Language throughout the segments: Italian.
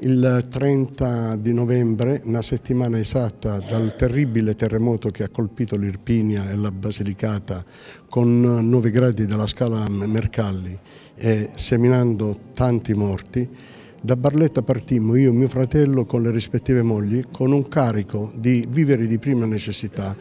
Il 30 di novembre, una settimana esatta dal terribile terremoto che ha colpito l'Irpinia e la Basilicata con 9 gradi della scala Mercalli e seminando tanti morti, da Barletta partimmo io e mio fratello con le rispettive mogli con un carico di viveri di prima necessità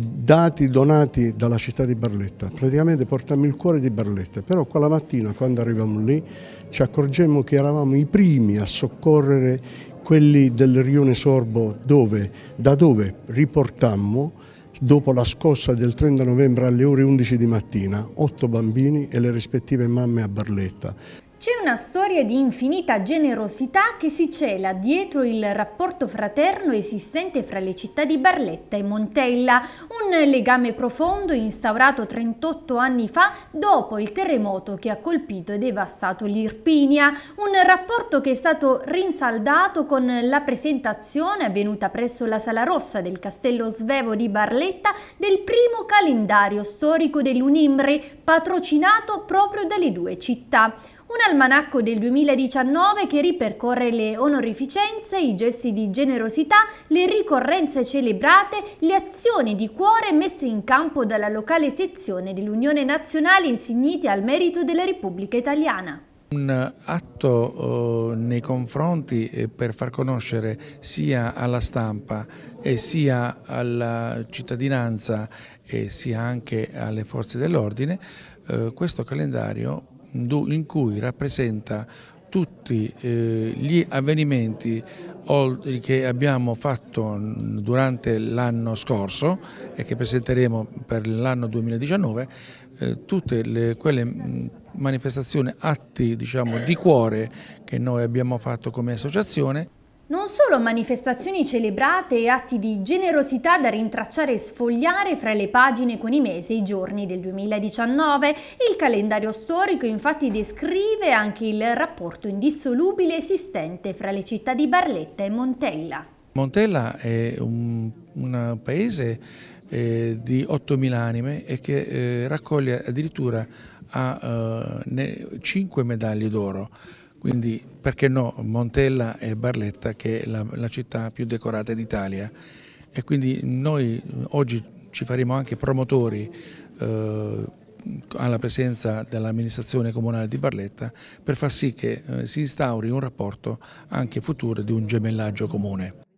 dati donati dalla città di Barletta, praticamente portammo il cuore di Barletta, però quella mattina quando arrivavamo lì ci accorgemmo che eravamo i primi a soccorrere quelli del rione Sorbo dove, da dove riportammo dopo la scossa del 30 novembre alle ore 11 di mattina otto bambini e le rispettive mamme a Barletta. C'è una storia di infinita generosità che si cela dietro il rapporto fraterno esistente fra le città di Barletta e Montella, un legame profondo instaurato 38 anni fa dopo il terremoto che ha colpito e devastato l'Irpinia, un rapporto che è stato rinsaldato con la presentazione avvenuta presso la Sala Rossa del Castello Svevo di Barletta del primo calendario storico dell'Unimri, patrocinato proprio dalle due città. Un almanacco del 2019 che ripercorre le onorificenze, i gesti di generosità, le ricorrenze celebrate, le azioni di cuore messe in campo dalla locale sezione dell'Unione Nazionale insigniti al merito della Repubblica Italiana. Un atto oh, nei confronti eh, per far conoscere sia alla stampa e sia alla cittadinanza e sia anche alle forze dell'ordine eh, questo calendario in cui rappresenta tutti eh, gli avvenimenti che abbiamo fatto durante l'anno scorso e che presenteremo per l'anno 2019, eh, tutte le, quelle mm, manifestazioni, atti diciamo, di cuore che noi abbiamo fatto come associazione. Non solo manifestazioni celebrate e atti di generosità da rintracciare e sfogliare fra le pagine con i mesi e i giorni del 2019, il calendario storico infatti descrive anche il rapporto indissolubile esistente fra le città di Barletta e Montella. Montella è un, un paese eh, di 8.000 anime e che eh, raccoglie addirittura a, eh, 5 medaglie d'oro quindi perché no Montella e Barletta che è la, la città più decorata d'Italia e quindi noi oggi ci faremo anche promotori eh, alla presenza dell'amministrazione comunale di Barletta per far sì che eh, si instauri un rapporto anche futuro di un gemellaggio comune.